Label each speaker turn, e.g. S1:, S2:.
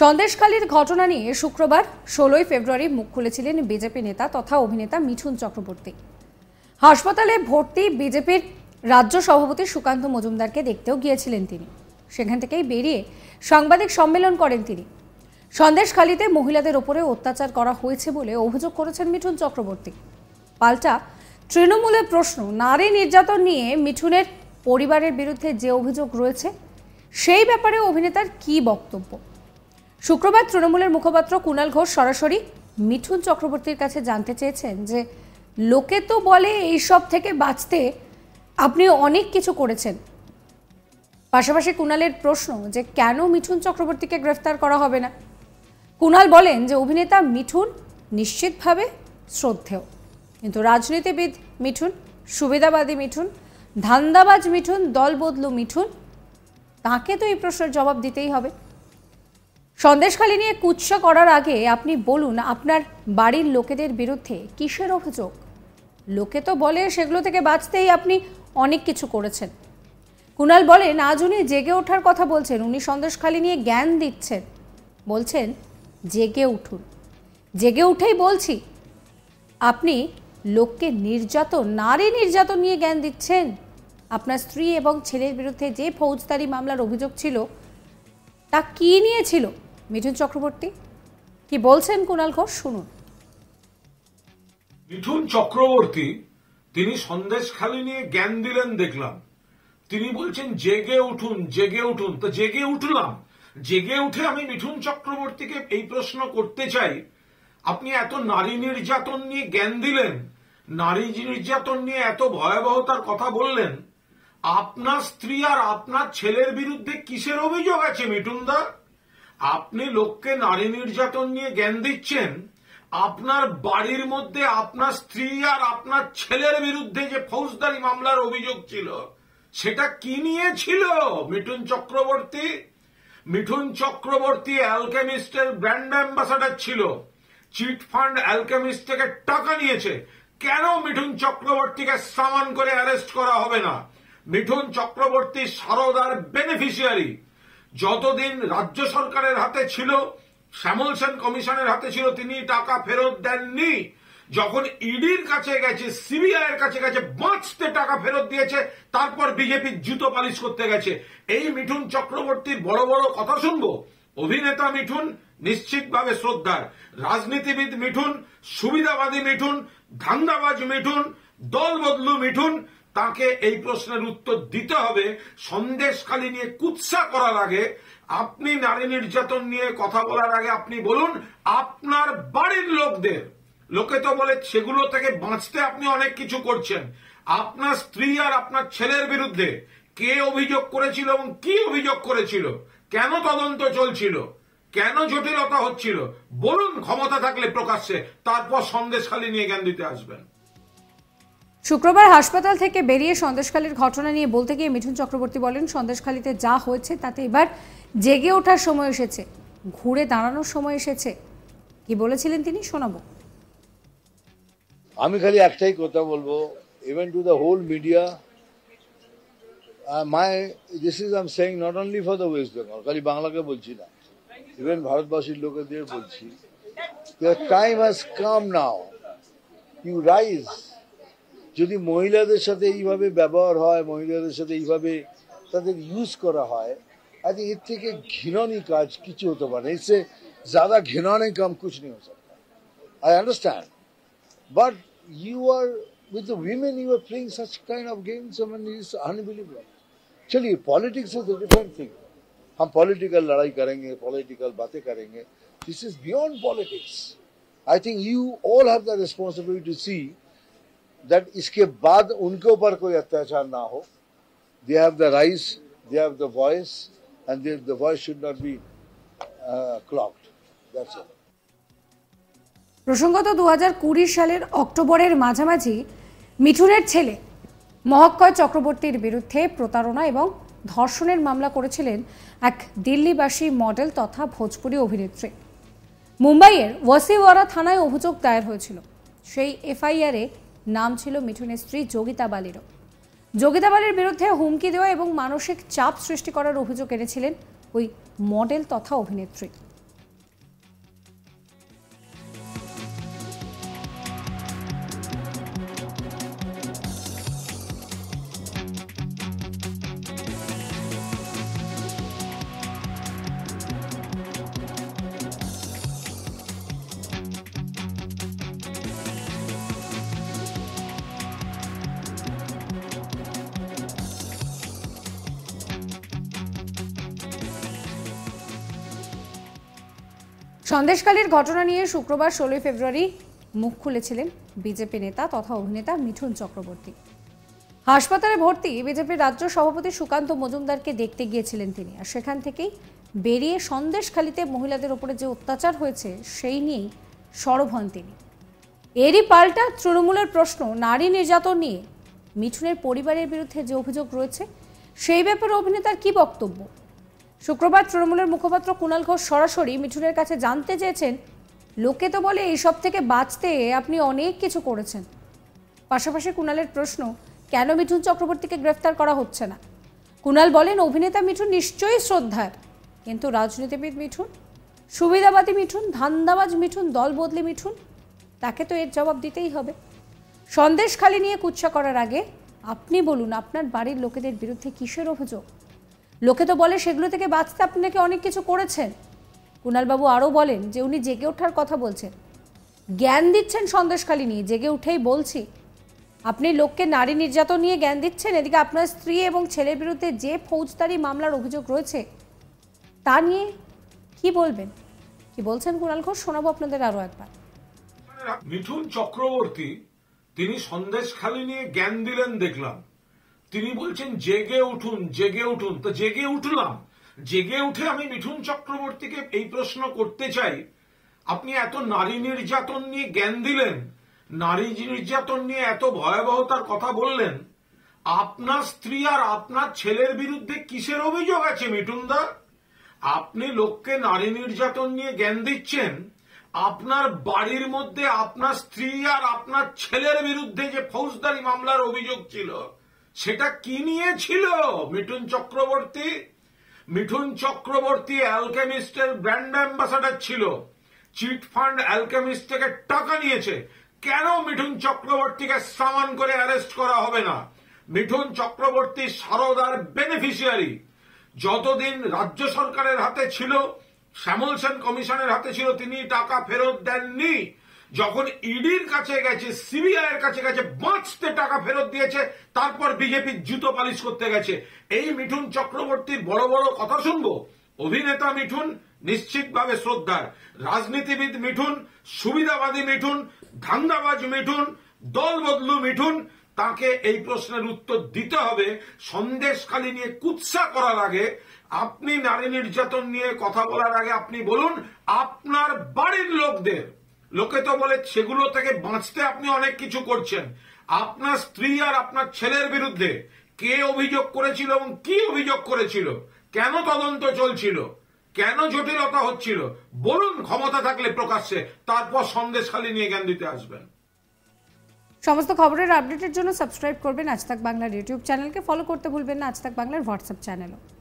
S1: সন্দেশখালীর ঘটনা নিয়ে শুক্রবার ষোলোই ফেব্রুয়ারি মুখ খুলেছিলেন বিজেপি নেতা তথা অভিনেতা মিঠুন চক্রবর্তী হাসপাতালে ভর্তি বিজেপির রাজ্য সভাপতি সুকান্ত মজুমদারকে দেখতেও গিয়েছিলেন তিনি সেখান থেকেই বেরিয়ে সাংবাদিক সম্মেলন করেন তিনি সন্দেশখালীতে মহিলাদের ওপরে অত্যাচার করা হয়েছে বলে অভিযোগ করেছেন মিঠুন চক্রবর্তী পাল্টা তৃণমূলের প্রশ্ন নারী নির্যাতন নিয়ে মিঠুনের পরিবারের বিরুদ্ধে যে অভিযোগ রয়েছে সেই ব্যাপারে অভিনেতার কি বক্তব্য শুক্রবার তৃণমূলের মুখপাত্র কুণাল ঘোষ সরাসরি মিঠুন চক্রবর্তীর কাছে জানতে চেয়েছেন যে লোকে তো বলে এইসব থেকে বাঁচতে আপনি অনেক কিছু করেছেন পাশাপাশি কুণালের প্রশ্ন যে কেন মিঠুন চক্রবর্তীকে গ্রেফতার করা হবে না কুণাল বলেন যে অভিনেতা মিঠুন নিশ্চিতভাবে শ্রদ্ধেয় কিন্তু রাজনীতিবিদ মিঠুন সুবিধাবাদী মিঠুন ধান্দাবাজ মিঠুন দল বদলু মিঠুন তাকে তো এই প্রশ্নের জবাব দিতেই হবে সন্দেশখালী নিয়ে কুৎসা করার আগে আপনি বলুন আপনার বাড়ির লোকেদের বিরুদ্ধে কিসের অভিযোগ লোকে তো বলে সেগুলো থেকে বাঁচতেই আপনি অনেক কিছু করেছেন কুনাল বলেন আজ উনি জেগে ওঠার কথা বলছেন উনি সন্দেশখালী নিয়ে জ্ঞান দিচ্ছেন বলছেন জেগে উঠুন জেগে উঠেই বলছি আপনি লোককে নির্যাতন নারী নির্যাতন নিয়ে জ্ঞান দিচ্ছেন আপনার স্ত্রী এবং ছেলের বিরুদ্ধে যে ফৌজদারি মামলার অভিযোগ ছিল তা কী নিয়েছিল মিঠুন চক্রবর্তী কি বলছেন কুণাল ঘোষ শুনুন
S2: মিঠুন চক্রবর্তী তিনি সন্দেশখালি নিয়ে জ্ঞান দিলেন দেখলাম তিনি বলছেন জেগে উঠুন জেগে উঠুন তো জেগে উঠলাম জেগে উঠে আমি মিঠুন চক্রবর্তীকে এই প্রশ্ন করতে চাই আপনি এত নারী নির্যাতন নিয়ে জ্ঞান দিলেন নারী নির্যাতন নিয়ে এত ভয়াবহতার কথা বললেন আপনার স্ত্রী আর আপনার ছেলের বিরুদ্ধে কিসের অভিযোগ আছে মিঠুনদা আপনি লোককে নারী নির্যাতন নিয়ে জ্ঞান দিচ্ছেন আপনার বাড়ির মধ্যে আপনার স্ত্রী আর আপনার ছেলের বিরুদ্ধে যে ফৌজদারি মামলার অভিযোগ ছিল সেটা কি নিয়েছিল মিঠুন চক্রবর্তী মিঠুন চক্রবর্তী অ্যালকেমিস্টের ব্র্যান্ড অ্যাম্বাসাডার ছিল চিট ফান্ড অ্যালকেমিস্ট থেকে টাকা নিয়েছে কেন মিঠুন চক্রবর্তীকে সামান করে অ্যারেস্ট করা হবে না মিঠুন চক্রবর্তী সারদার বেনিফিশিয়ারি যতদিন রাজ্য সরকারের হাতে ছিল শ্যামল সেন কমিশনের হাতে ছিল তিনি টাকা ফেরত দেননি যখন ইডির কাছে গেছে সিবিআই এর কাছে গেছে বাঁচতে টাকা ফেরত দিয়েছে তারপর বিজেপির জুতো পালিশ করতে গেছে এই মিঠুন চক্রবর্তীর বড় বড় কথা শুনবো অভিনেতা মিঠুন নিশ্চিতভাবে শ্রদ্ধার রাজনীতিবিদ মিঠুন সুবিধাবাদী মিঠুন ধান্দাবাজ মিঠুন দল বদলু মিঠুন তাকে এই প্রশ্নের উত্তর দিতে হবে সন্দেশখালী নিয়ে কুৎসা করার আগে আপনি নারী নির্যাতন নিয়ে কথা বলার আগে আপনি বলুন আপনার বাড়ির লোকদের লোকে তো বলে সেগুলো থেকে বাঁচতে আপনি অনেক কিছু করছেন আপনার স্ত্রী আর আপনার ছেলের বিরুদ্ধে কে অভিযোগ করেছিল এবং কি অভিযোগ করেছিল কেন তদন্ত চলছিল কেন জটিলতা হচ্ছিল বলুন ক্ষমতা থাকলে প্রকাশ্যে তারপর সন্দেশখালী নিয়ে জ্ঞান দিতে আসবেন
S1: শুক্রবার হাসপাতাল থেকে বেরিয়ে সন্দেশখালীর ঘটনা নিয়ে বলতে গিয়ে মিঠুন চক্রবর্তী বলেন সন্দেশখালীতে যা হয়েছে তাতে এবার জেগে ওঠার সময় এসেছে ঘুরে দাঁড়ানোর সময় এসেছে কি বলেছিলেন তিনি শোনাব
S3: আমি খালি একটাই কথা বলবো even to the whole media my this is am saying not only for the West Bengal খালি বাংলাকে বলছি না ইভেন ভারতবাসীর লোকেদের বলছি the time has come now you rise যদি মহিলাদের সাথে এইভাবে ব্যবহার হয় মহিলাদের সাথে এইভাবে তাদের ইউজ করা হয় আজকে এর থেকে ঘৃণনী কাজ কিছু হতে পারে এসে জাদা ঘৃণনী কাম কিছু নেই হতে I understand but you are with the women you are playing such kind of games is unbelievable চলিয়ে পলিটিক্স ইজ ডিফারেন্ট থিং হাম পলিটিক্যাল লড়াই করেঙ্গে পলিটিক্যাল বাতে করেঙ্গে this is beyond politics I think you all have the responsibility to see that इसके बाद उनके ऊपर कोई अत्याचार ना हो they have the rights they have the voice and they the voice should not B clogged that's it
S1: প্রসঙ্গত দু সালের অক্টোবরের মাঝামাঝি মিঠুনের ছেলে মহাক্ষয় চক্রবর্তীর বিরুদ্ধে প্রতারণা এবং ধর্ষণের মামলা করেছিলেন এক দিল্লিবাসী মডেল তথা ভোজপুরি অভিনেত্রী মুম্বাইয়ের ওয়াসিওয়ারা থানায় অভিযোগ দায়ের হয়েছিল সেই এফআইআরে নাম ছিল মিঠুনের স্ত্রী যোগিতা বালিরও যোগিতা বালির বিরুদ্ধে হুমকি দেওয়া এবং মানসিক চাপ সৃষ্টি করার অভিযোগ এনেছিলেন ওই মডেল তথা অভিনেত্রী সন্দেশকালীর ঘটনা নিয়ে শুক্রবার ষোলোই ফেব্রুয়ারি মুখ খুলেছিলেন বিজেপি নেতা তথা অভিনেতা মিঠুন চক্রবর্তী হাসপাতালে ভর্তি বিজেপির রাজ্য সভাপতি সুকান্ত মজুমদারকে দেখতে গিয়েছিলেন তিনি আর সেখান থেকেই বেরিয়ে সন্দেশখালিতে মহিলাদের ওপরে যে অত্যাচার হয়েছে সেই নিয়েই সরব হন তিনি এরই পাল্টা তৃণমূলের প্রশ্ন নারী নির্যাতন নিয়ে মিঠুনের পরিবারের বিরুদ্ধে যে অভিযোগ রয়েছে সেই ব্যাপারে অভিনেতার কি বক্তব্য শুক্রবার তৃণমূলের মুখপাত্র কুণাল ঘোষ সরাসরি মিঠুনের কাছে জানতে চেয়েছেন লোকে তো বলে এইসব থেকে বাঁচতে আপনি অনেক কিছু করেছেন পাশাপাশি কুণালের প্রশ্ন কেন মিঠুন চক্রবর্তীকে গ্রেফতার করা হচ্ছে না কুণাল বলেন অভিনেতা মিঠুন নিশ্চয়ই শ্রদ্ধার কিন্তু রাজনীতিবিদ মিঠুন সুবিধাবাদী মিঠুন ধান্দাবাজ মিঠুন দল বদলে মিঠুন তাকে তো এর জবাব দিতেই হবে সন্দেশ খালি নিয়ে কুচ্ছা করার আগে আপনি বলুন আপনার বাড়ির লোকেদের বিরুদ্ধে কিসের অভিযোগ লোকে তো বলে সেগুলো থেকে বাঁচতে আপনাকে অনেক কিছু করেছেন কুণালবাবু আরও বলেন যে উনি জেগে ওঠার কথা বলছেন জ্ঞান দিচ্ছেন সন্দেশখালী নিয়ে জেগে উঠেই বলছি আপনি লোককে নারী নির্যাতন নিয়ে জ্ঞান দিচ্ছেন এদিকে আপনার স্ত্রী এবং ছেলের বিরুদ্ধে যে ফৌজদারি মামলার অভিযোগ রয়েছে তা নিয়ে কি বলবেন কি বলছেন কুণাল ঘোষ শোনাবো আপনাদের আরও একবার
S2: মিঠুন চক্রবর্তী তিনি সন্দেশখালী নিয়ে জ্ঞান দিলেন দেখলাম তিনি বলছেন জেগে উঠুন জেগে উঠুন তো জেগে উঠলাম জেগে উঠে আমি মিঠুন চক্রবর্তীকে এই প্রশ্ন করতে চাই আপনি এত নারী নির্যাতন নিয়ে জ্ঞান দিলেন নারী নির্যাতন নিয়ে এত ভয়াবহতার কথা বললেন আপনার স্ত্রী আর আপনার ছেলের বিরুদ্ধে কিসের অভিযোগ আছে মিঠুনদা আপনি লোককে নারী নির্যাতন নিয়ে জ্ঞান দিচ্ছেন আপনার বাড়ির মধ্যে আপনার স্ত্রী আর আপনার ছেলের বিরুদ্ধে যে ফৌজদারি মামলার অভিযোগ ছিল সেটা কি নিয়েছিল মিঠুন চক্রবর্তী মিঠুন চক্রবর্তী অ্যালকেমিস্টের ব্র্যান্ড অ্যাম্বাসাডার ছিল চিট ফান্ড অ্যালকেমিস্ট থেকে টাকা নিয়েছে কেন মিঠুন চক্রবর্তীকে সামান করে অ্যারেস্ট করা হবে না মিঠুন চক্রবর্তী সারদার বেনিফিশিয়ারি যতদিন রাজ্য সরকারের হাতে ছিল শ্যামল সেন কমিশনের হাতে ছিল তিনি টাকা ফেরত দেননি যখন ইডির কাছে গেছে সিবিআই এর কাছে গেছে বাঁচতে টাকা ফেরত দিয়েছে তারপর বিজেপির জুতো পালিশ করতে গেছে এই মিঠুন চক্রবর্তীর বড় বড় কথা শুনব অভিনেতা মিঠুন নিশ্চিতভাবে শ্রদ্ধার রাজনীতিবিদ মিঠুন সুবিধাবাদী মিঠুন ধান্দাবাজ মিঠুন দল বদলু মিঠুন তাকে এই প্রশ্নের উত্তর দিতে হবে খালি নিয়ে কুৎসা করার আগে আপনি নারী নির্যাতন নিয়ে কথা বলার আগে আপনি বলুন আপনার বাড়ির লোকদের লোকে তো বলে সেগুলো থেকে বাঁচতে আপনি অনেক কিছু করছেন আপনার স্ত্রী আর আপনার ছেলের বিরুদ্ধে কে অভিযোগ করেছিল এবং কি অভিযোগ করেছিল কেন তদন্ত চলছিল কেন জটিলতা হচ্ছিল বলুন ক্ষমতা থাকলে প্রকাশ্যে তারপর সন্দেশখালী নিয়ে জ্ঞান দিতে আসবেন
S1: সমস্ত খবরের আপডেটের জন্য সাবস্ক্রাইব করবেন আজ তাক বাংলার ইউটিউব চ্যানেলকে ফলো করতে ভুলবেন না আজ তাক বাংলার হোয়াটসঅ্যাপ চ্যানেলও